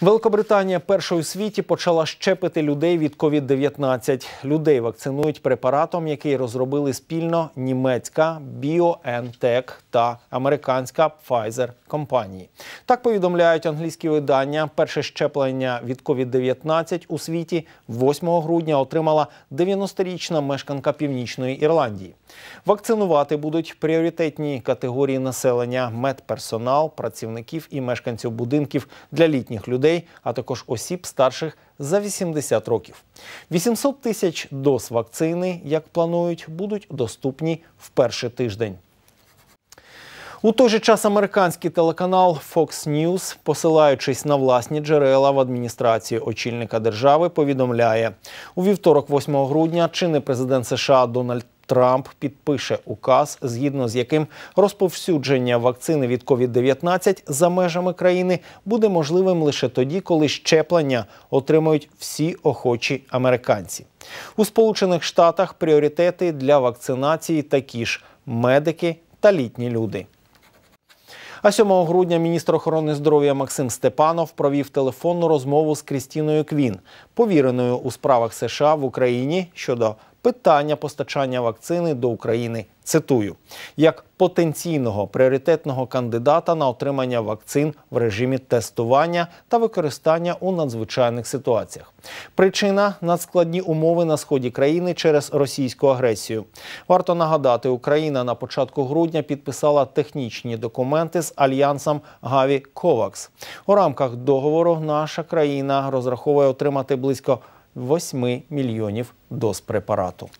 Великобританія першою у світі почала щепити людей від COVID-19. Людей вакцинують препаратом, який розробили спільно німецька BioNTech та американська Pfizer компанії. Так повідомляють англійські видання. Перше щеплення від COVID-19 у світі 8 грудня отримала 90-річна мешканка Північної Ірландії. Вакцинувати будуть пріоритетні категорії населення медперсонал, працівників і мешканців будинків для літніх людей людей, а також осіб старших за 80 років. 800 тисяч доз вакцини, як планують, будуть доступні в перший тиждень. У той же час американський телеканал Fox News, посилаючись на власні джерела в адміністрації очільника держави, повідомляє у вівторок, 8 грудня, чинний президент США Дональд Трамп підпише указ, згідно з яким розповсюдження вакцини від COVID-19 за межами країни буде можливим лише тоді, коли щеплення отримають всі охочі американці. У Сполучених Штатах пріоритети для вакцинації такі ж медики та літні люди. А 7 грудня міністр охорони здоров'я Максим Степанов провів телефонну розмову з Крістіною Квін, повіреною у справах США в Україні щодо питання постачання вакцини до України. Цитую як потенційного пріоритетного кандидата на отримання вакцин в режимі тестування та використання у надзвичайних ситуаціях. Причина надскладні умови на сході країни через російську агресію. Варто нагадати, Україна на початку грудня підписала технічні документи з альянсом Гаві Ковакс. У рамках договору наша країна розраховує отримати близько 8 мільйонів доз препарату.